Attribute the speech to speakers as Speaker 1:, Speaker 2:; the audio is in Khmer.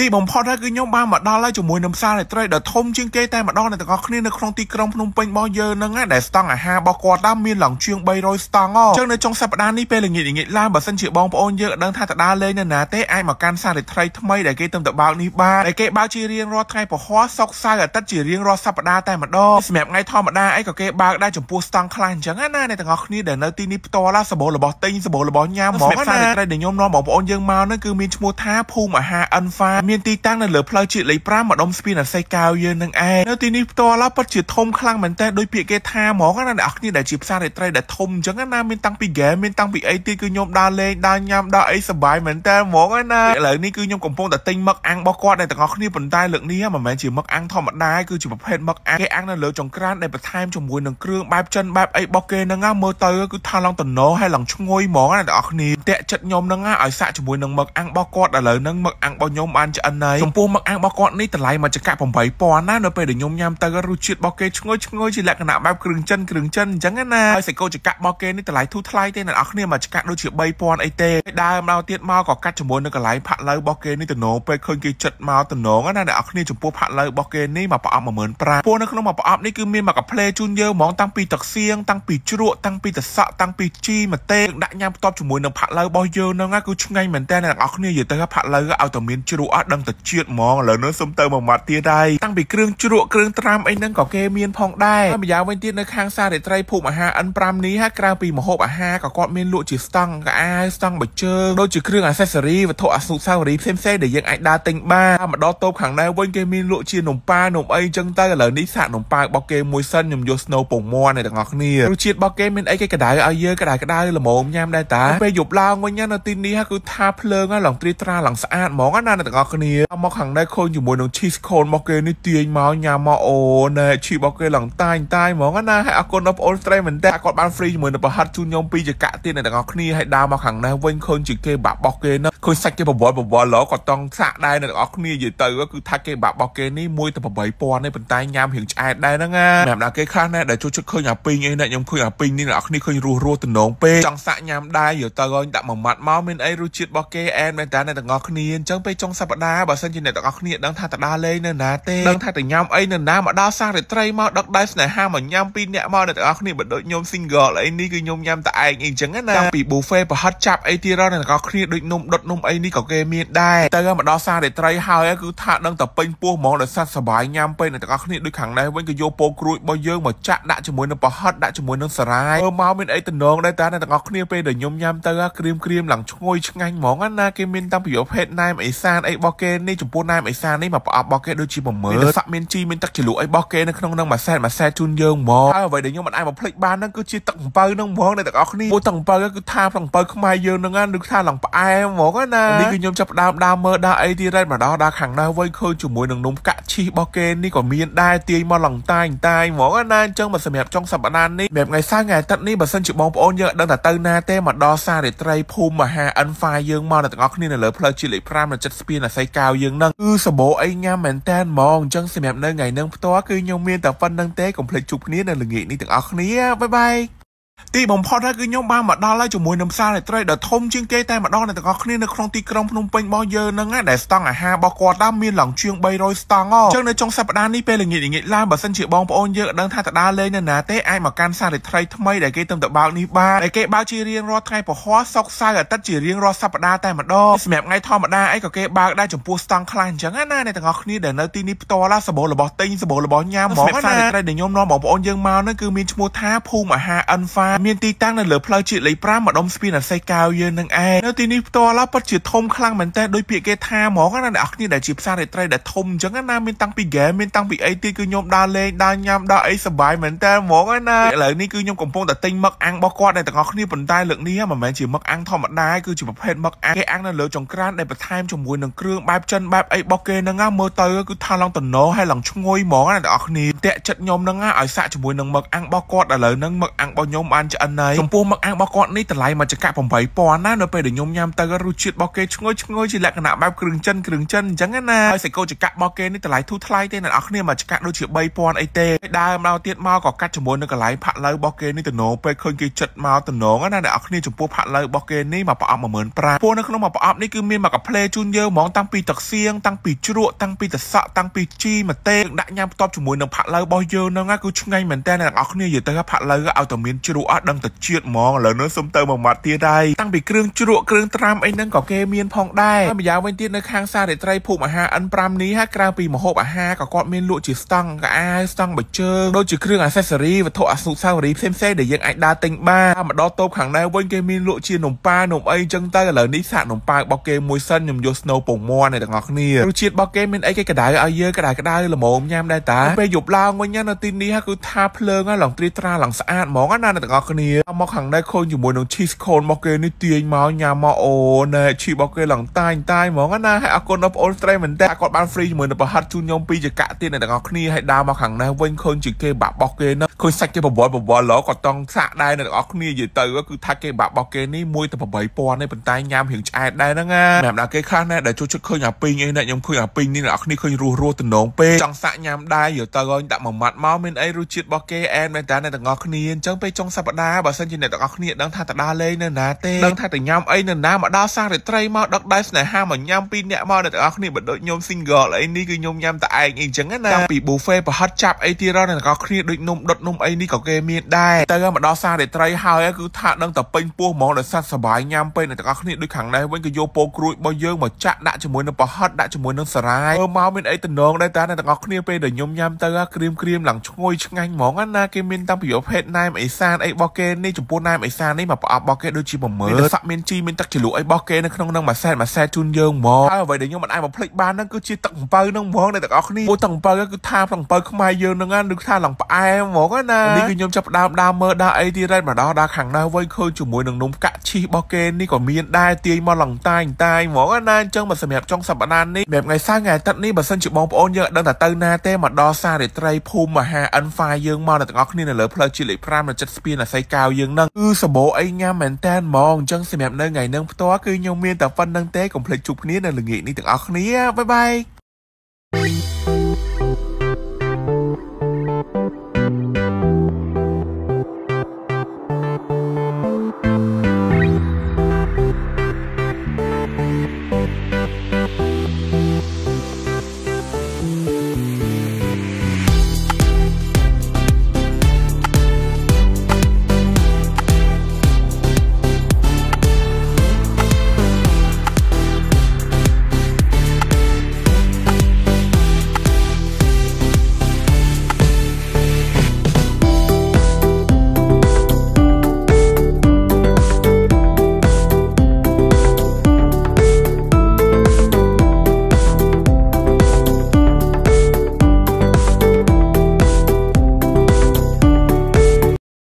Speaker 1: ទីបំផុតហើយគឺខ្ញុំបានមកដល់ហើយជាមួយនឹងផ្សាររាត្រីដ៏ធំជាងគេតែម្ដងនៅទាំងអស់គ្នានៅក្នុងទីក្រុងភ្នំពេញរបស់យើងហ្នឹងដែរស្តង់អាហាររបស់គាត់ដើមមានឡើងជាង300ស្តង់អញ្ចឹងនៅចុងសប្ដាហ៍នេះពេលល្ងាចល្ងាចឡើងបើសិនជាបងប្អូនយើងដឹងថាតដើរលេងនៅណាទេអាចមកកាន់ផ្សាររាត្រីថ្មីដែលគេទំតបើកនេះបានដែលគេបើកជារៀងរាល់ថ្ងៃពហុសុកសៅអាទិត្យជារៀងរាល់សប្ដាហ៍តែម្ដងសម្រាប់ថ្ងៃធម្មតាអីក៏គេបើកដែរចំពោះស្តង់ខ្លះអញ្ចឹងណាអ្នកទាំងអស់គ្នាដែលនៅទីនេះផ្ទាល់ណាសម្បូររបស់ទិញសម្បូររបស់ញ៉ាំហ្មងណាផ្សាររាត្រីដែលខ្ញុំនាំបងប្អូនយើងមកហ្នឹងគឺមានឈ្មោះថាភូមិអាហារអិនហ្វាមានទីតាំងនៅលើផ្លូវជាតិលេខ5ម្ដុំស្ពានអសេកោយើងនឹងឯងនៅទីនេះផ្ទាល់ឡើយពិតជាធំខ្លាំងមែនតើដោយពាក្យគេថាហ្មងណាអ្នកគ្នាដែលជាផ្សាររាត្រីដែលធំអញ្ចឹងណាមានតាំងពីហ្គេមមានតាំងពីអីទៀតគឺខ្ញុំដើរលេងដើរញ៉ាំដើរអីសប្បាយមែនតើហ្មងណាឥឡូវនេះគឺខ្ញុំកំពុងតែទិញមឹកអាំងរបស់គាត់ដែរទាំងអស់គ្នាប៉ុន្តែលើកនេះមិនមែនជាមឹកអាំងធម្មតាគឺជាប្រភេទមឹកអាំងគេអាំងនៅលើចង្ក្រានដែលបន្ថែមជាមួយនឹងគ្រឿងបែបចិនបែបអីរបស់គេហ្នឹងណាមើលទៅគឺថាឡងតំណហើយឡងឈ្ងុយហ្មងណាអ្នកគ្នាតែកចិត្តខ្ញុំហ្នឹងណាឲ្យសាក់ជាមួយនឹងមឹកអាំងរបស់គាត់ឥឡូវហ្នឹងមឹកអាំងរបស់ខ្ញុំបានឆ្អិនហើយចំពោះមឹកអាំងរបស់គាត់នេះតម្លៃមកចក8000ណានៅពេលដែលខ្ញុំញ៉ាំទៅរសជាតិរបស់គេឈ្ងុយឈ្ងុយជាលក្ខណៈបែបគ្រឿងចិនគ្រឿងចិនអញ្ចឹងណាហើយសាច់គោចករបស់គេនេះតម្លៃធូរថ្លៃទេអ្នកនរគ្នាមកចកដូចជា3000អីទេដើមដល់ទៀតមកក៏កាត់ជាមួយនៅកន្លែងផាក់ឡូវរបស់គេនេះទំនោរពេលឃើញគេចិត្តមកទំនោរណាអ្នកនរគ្នាចំពោះផាក់ឡូវរបស់គេនេះមកប្រអប់15000ពួកនៅក្នុងមកប្រអប់នេះគឺមានមកកាផ្លេជូនយើងហ្មងតាំងពីទឹកសៀងតាំងពីជ្រក់តាំងពីទឹកសក់តាំងពីជីម្ទេសដាក់ញ៉ាំផ្ទាប់ជាមួយនឹងផាក់ឡូវរបស់យើងហ្នឹងគឺឆ្ងាញ់មែនតើអ្នកនរគ្នានិយាយទៅផាក់ឡូវឲ្យតែមានជ្រក់អត់ដឹងតែជាតិហ្មងឥឡូវនោះសុំទៅមួយម៉ាត់ទៀតហើយតាំងពីគ្រឿងជ្រក់គ្រឿងត្រាំអីហ្នឹងក៏គេមានផងដែរហើយម្យ៉ាងវិញទៀតនៅខាងសាររាត្រីភូមិអាហារ N5 នេះហាក្រៅពីម្ហូបអាហារក៏គាត់មានលក់ជាស្តង់កអាវស្តង់បជើងដូចជាគ្រឿងអេសេសសរីវត្ថុអនុស្សាវរីយ៍ផ្សេងៗដែលយើងអាចដើរទិញបានតែម្ដងតូបខាងណែវិញគេមានលក់ជានំប៉ានំអីចឹងទៅឥឡូវនេះសាកនំប៉ារបស់គេមួយសិនខ្ញុំយក Snow ពងមាន់ឲ្យទាំងអស់គ្នារសជាតិរបស់គេមានអីគេកដៅឲ្យយើងកដៅកដៅល្មមញ៉ាំដែរតាពេលយប់ឡើងវិញនៅទីនេះគឺថាភ្លើងឡើងត្រីត្រាឡើងស្អាតហ្មងណាអ្នកទាំងអស់គ្នាមកខាងនេះឃើញជាមួយនឹង cheese cone របស់គេនេះទាញមកញ៉ាំមកអូណែ cheese របស់គេឡើងតាញតាយហ្មងណាហើយអរគុណដល់បងអូនស្រីមែនតើគាត់បាន free ជាមួយនឹងប្រហិតជូនខ្ញុំពីចកៈទៀតអ្នកទាំងអស់គ្នាហើយដើរមកខាងនេះវិញឃើញជាគេបាក់របស់គេនោះឃើញសាច់គេបវលបវលឡគាត់តង់សាក់ដែរអ្នកទាំងអស់គ្នានិយាយទៅគឺថាគេបាក់របស់គេនេះមួយទៅ8000ទេប៉ុន្តែញ៉ាំរៀងឆ្អែតដែរហ្នឹងណាអ្នកណាគេខ្លះណែដែលជួយជិតឃើញអាពីងអីណែខ្ញុំឃើញអាពីងនេះអ្នកទាំងអស់គ្នាឃើញរស់រស់តំណងពេកចង់សាក់ញ៉ាំដែរយកទៅឲ្យដាក់មួយម៉ាត់មកមានអីរសជាតិរបស់គេអែនមែនតើអ្នកទាំងអស់គ្នាអញ្ចឹងពេលចុងសប្តាហ៍ប្តាបើសិនជាអ្នកទាំងអស់គ្នាដឹងថាតដាលេងនៅណាទេដឹងថាតញ៉ាំអីនៅណាមកដល់សាសរាត្រីមកដឹកដៃស្នេហាមកញ៉ាំពីរអ្នកមកអ្នកទាំងអស់គ្នាបើដូចខ្ញុំ single អីនេះគឺខ្ញុំញ៉ាំតែឯងអីចឹងណាតាំងពី buffet ប្រហិតចាប់អីទៀតដល់អ្នកទាំងអស់គ្នាដូចនំដុតនំអីនេះក៏គេមានដែរតែមកដល់សាសរាត្រីហើយគឺថាដឹងតែពេញពោះហ្មងដល់សត្វសបាយញ៉ាំពេកអ្នកទាំងអស់គ្នាដូចខាងនេះវិញក៏យកពោគ្រួយរបស់យើងមកចាក់ដាក់ជាមួយនឹងប្រហិតដាក់ជាមួយនឹងសារាយមើលមកមានអីតំណងដែរតាអ្នកទាំងអស់គ្នាពេលដែលខ្ញុំញ៉ាំទៅក្រៀមក្រៀមឡើងឈ្ងុយឆ្ងាញ់ហ្មងណាគេមានតាំងពីប្រភេទណែមអេសានអីបរបស់គេនេះចំពោះណែមអេសានេះមកប្រអប់របស់គេដូចជាមកមើលមានសាក់មានជីមានទឹកជ្រលក់អីរបស់គេនៅក្នុងនឹងមួយសែនមួយសែនជូនយើងមកហើយអ្វីដែលខ្ញុំមិនអាចបំភ្លេចបានហ្នឹងគឺជាទឹកអំពៅហ្នឹងហ្មងអ្នកទាំងអស់គ្នាពួកទឹកអំពៅគឺថាទឹកអំពៅខ្មែរយើងហ្នឹងណាឬថាឡើងផ្អែមហ្មងណានេះគឺខ្ញុំចាប់ដើមដើមមើលដល់អីទៀតហើយម្ដងដល់ខាងណាវិញឃើញជាមួយនឹងនំកាក់ឈីសរបស់គេនេះក៏មានដែរទាយមកឡងតាយតាយហ្មងណាអញ្ចឹងមកសម្រាប់ចុងសប្ដាហ៍នេះសម្រាប់ថ្ងៃសៅរ៍ថ្ងៃអាទិត្យនេះបើសិនជាបងប្អូនយើងដឹងថាទៅណាទេមកដល់សាររាត្រីភូមិមហា N5 យើងមកអ្នកទាំងអស់គ្នានៅលើផ្លូវជាតិលេខ5នៅចិត្តស្ពានស័យកៅយើងហ្នឹងគឺសម្បូរអីញ៉ាំមែនតែនហ្មងអញ្ចឹងសម្រាប់នៅថ្ងៃហ្នឹងផ្ទាល់គឺខ្ញុំមានតែប៉ុណ្្នឹងទេកុំភ្លេចជួបគ្នានៅល្ងាចនេះទាំងអស់គ្នាបាយបាយទីបំផុតហើយគឺខ្ញុំបានមកដល់ហើយជាមួយនឹងផ្សាររាត្រីដ៏ធំជាងគេតែម្ដងអ្នកទាំងអស់គ្នានៅក្នុងទីក្រុងភ្នំពេញរបស់យើងហ្នឹងដែរស្តង់អាហាររបស់គាត់ដែរមានឡើងជាង300ស្តង់អញ្ចឹងនៅចុងសប្ដាហ៍នេះពេលល្ងាចល្ងាចឡើងបើសិនជាបងប្អូនយើងដឹងថាតដើរលេងនៅណាទេអាចមកកាន់ផ្សាររាត្រីថ្មីដែលគេទើបតបើកនេះបានដែលគេបើកជារៀងរាល់ថ្ងៃពហុសុកសៅរ៍អាទិត្យជារៀងរាល់សប្ដាហ៍តែម្ដងសម្រាប់ថ្ងៃធម្មតាអីក៏គេបើកដែរចំពោះស្តង់ខ្លះអញ្ចឹងណាអ្នកទាំងអស់គ្នាដែលនៅទីនេះផ្ទាល់សម្បូររបស់ទិញសម្បូររបស់ញ៉ាំហ្មងផ្សាររាត្រីដែលខ្ញុំនាំបងប្អូនយើងមកហ្នឹងគឺមានឈ្មោះថាភូមិអាហារអិនហ្វាបាមានទីតាំងនៅលើផ្លូវជាតិលេខ5ម្ដុំស្ពានអសេកៅយើងនឹងឯងនៅទីនេះផ្ទាល់ឡើយពិតជាធំខ្លាំងមែនតើដោយពាក្យគេថាហ្មងណាអ្នកនរគ្នាដែលជាផ្សាររាត្រីដែលធំអញ្ចឹងណាមានតាំងពីហ្គេមមានតាំងពីអីទៀតគឺខ្ញុំដើរលេងដើរញ៉ាំដើរអីសប្បាយមែនតើហ្មងណាឥឡូវនេះគឺខ្ញុំកំពុងតែទិញមឹកអាំងរបស់គាត់ដែលទាំងអស់គ្នាប៉ុន្តែលើកនេះមិនមែនជាមឹកអាំងធម្មតាគឺជាប្រភេទមឹកអាំងគេអាំងនៅលើចង្ក្រានដែលបន្ថែមជាមួយនឹងគ្រឿងបែបចិនបែបអីរបស់គេហ្នឹងណាមើលទៅគឺថាឡងតំណហើយឡងឈ្ងុយហ្មងណាអ្នកនរគ្នាតែកចិត្តខ្ញុំហ្នឹងណាឲ្យសាក់ជាមួយនឹងមឹកអាំងរបស់គាត់ឥឡូវហ្នឹងមឹកអាំងរបស់ខ្ញុំបានឆ្អិនហើយចំពោះមឹកអាំងរបស់គាត់នេះតម្លៃមួយចង្កាក់8000ណានៅពេលដែលខ្ញុំញ៉ាំទៅរសជាតិរបស់គេឈ្ងុយឈ្ងុយជាលក្ខណៈបែបគ្រឿងចិនគ្រឿងចិនអញ្ចឹងណាហើយសាច់គោចង្កាក់របស់គេនេះតម្លៃធូរថ្លៃទេអ្នកនរគ្នាមួយចង្កាក់ដូចជា3000អីទេដើមដល់ទៀតមកក៏កាត់ជាមួយនៅកន្លែងផាក់ឡូវរបស់គេនេះទំនោរពេលឃើញគេចិត្តមកទំនោរណាអ្នកនរគ្នាចំពោះផាក់ឡូវរបស់គេនេះមកប្រអប់15000ពួកនៅក្នុងមកប្រអប់នេះគឺមានមកកាផ្លេជូនយើងហ្មងតាំងពីទឹកសៀងតាំងពីជ្រក់តាំងពីតសក់តាំងពីជីម្ទេសដាក់ញ៉ាំផ្ទាប់ជាមួយនឹងផាក់ឡូវរបស់យើងហ្នឹងគឺឆ្ងាញ់មែនតើអ្នកនរគ្នានិយាយទៅផាក់ឡូវឲ្យតែមានជ្រក់អស់ដឹងតែជាតិហ្មងឥឡូវនោះសុំទៅមួយម៉ាត់ទៀតហើយតាំងពីគ្រឿងជ្រក់គ្រឿងត្រាំអីហ្នឹងក៏គេមានផងដែរហើយម្យ៉ាងវិញទៀតនៅខាងសារិត្រីភូមិអាហារ N5 នេះហាក្រៅពីម្ហូបអាហារក៏គាត់មានលក់ជាស្តង់កអាវស្តង់បជើងដូចជាគ្រឿងអេសសរីវត្ថុអនុស្សាវរីយ៍ផ្សេងៗដែលយើងអាចដើរទិញបានតាមម្ដងតូបខាងណែវិញគេមានលក់ជានំប៉ានំអីចឹងទៅឥឡូវនេះសាក់នំប៉ារបស់គេមួយសិនខ្ញុំយកស្នូពងមាន់ឲ្យទាំងអស់គ្នារសជាតិរបស់គេមានអីគេកដៅឲ្យយើងកដៅកដៅល្មមញ៉ាំដែរតាពេលយប់ឡើងវិញនៅទីនេះគឺថាភ្លើងឡើងត្រីត្រាឡើងស្អាតហ្មងណាអ្នកទាំងអស់គ្នាមកខាងនេះឃើញជាមួយនឹង cheese cone របស់គេនេះទាញមកញ៉ាំមកអូនឈីរបស់គេឡើងតាញតាយហ្មងណាហើយអរគុណដល់បងអូនស្រីមែនតើគាត់បាន free ជាមួយនឹងប្រហិតជូនខ្ញុំពីចកៈទៀតអ្នកទាំងអស់គ្នាហើយដើរមកខាងនេះវិញឃើញជាគេបាក់របស់គេនោះឃើញសាច់គេប្រវល់ប្រវល់ឡគាត់តង់សាក់ដែរអ្នកទាំងអស់គ្នានិយាយទៅគឺថាគេបាក់របស់គេនេះមួយទៅ8000ទេប៉ុន្តែញ៉ាំរៀងឆ្អែតដែរហ្នឹងណាអ្នកណាគេខ្លះណែដែលជួយជិតឃើញអាពីងអីណែខ្ញុំឃើញអាពីងនេះអ្នកគ្នាឃើញរស់រស់តំណងពេកចង់សាក់ញ៉ាំដែរយកទៅឲ្យដាក់មួយម៉ាត់មកមានអីរសជាតិរបស់គេអែនមែនតើអ្នកទាំងអស់គ្នាអញ្ចឹងពេលចុងសប្បដាបើសិនជាអ្នកទាំងអស់គ្នាដឹងថាតដាលេងនៅណាទេដឹងថាតញ៉ាំអីនៅណាមកដល់សារីត្រីមកដឹកដៃស្នេហាមកញ៉ាំពីរអ្នកមកអ្នកទាំងអស់គ្នាបើដូចខ្ញុំ single អីនេះគឺខ្ញុំញ៉ាំតែឯងអីចឹងណាតាំងពី buffet ប្រហិតចាប់អីទៀតអ្នកទាំងអស់គ្នាដូចនំដុតនំអីនេះក៏គេមានដែរទៅមកដល់សារីត្រីហើយគឺថាដឹងតែពេញពោះហ្មងដោយសារសុបាយញ៉ាំពេកអ្នកទាំងអស់គ្នាដូចខាងនេះវិញក៏យកពោក្រួយរបស់យើងមកចាក់ដាក់ជាមួយនឹងប្រហិតដាក់ជាមួយនឹងសារាយមើលមកមានអីតំណងដែរតាអ្នកទាំងអស់គ្នាពេលដែលខ្ញុំញ៉ាំទៅក្រៀមក្រៀមឡើងឈ្ងុយឆ្ងាញ់ហ្មងណាគេមានតាំងពីប្រភេទណែមអេសានអីរបស់គេនេះចំពោះណែមអេសានេះមកប្រអប់របស់គេដូចជាបំមើលសាក់មានជីមានទឹកជ្រលក់អីរបស់គេនៅក្នុងនឹងមួយសែតមួយសែតជូនយើងហ្មងហើយអ្វីដែលខ្ញុំមិនអាចបំភ្លេចបានហ្នឹងគឺជាទឹកអំពៅហ្នឹងហ្មងអ្នកទាំងអស់គ្នាពួកទឹកអំពៅគឺថាទឹកអំពៅខ្មែរយើងហ្នឹងណាឬថាឡើងផ្អែមហ្មងណានេះគឺខ្ញុំចាប់ដើមដើមមើលដល់អីទៀតម្ដងដល់ខាងណាវិញឃើញជាមួយនឹងនំកាក់ឈីសរបស់គេនេះក៏មានដែរទាយមកឡងតាញតាញហ្មងណាអញ្ចឹងមកសម្រាប់ចុងសប្ដាហ៍នេះសម្រាប់ថ្ងៃសៅរ៍ថ្ងៃអាទិត្យនេះបើសិនជាបងប្អូនយើងអត់ដឹងថាទៅណាទេមកដល់សាររាត្រីភូមិមហា N5 យើងមកអ្នកទាំងអស់គ្នានៅលើផ្លូវជាតិលេខ5នៅចិត្តស្ពានអាស័យកៅយើងហ្នឹងគឺសម្បូរអីញ៉ាំមែនតែនហ្មងអញ្ចឹងសម្រាប់នៅថ្ងៃហ្នឹងផ្ទាល់គឺខ្ញុំមានតែប៉ុណ្្នឹងទេកុំភ្លេចជួបគ្នានៅល្ងាចនេះទាំងអស់គ្នាបាយបាយ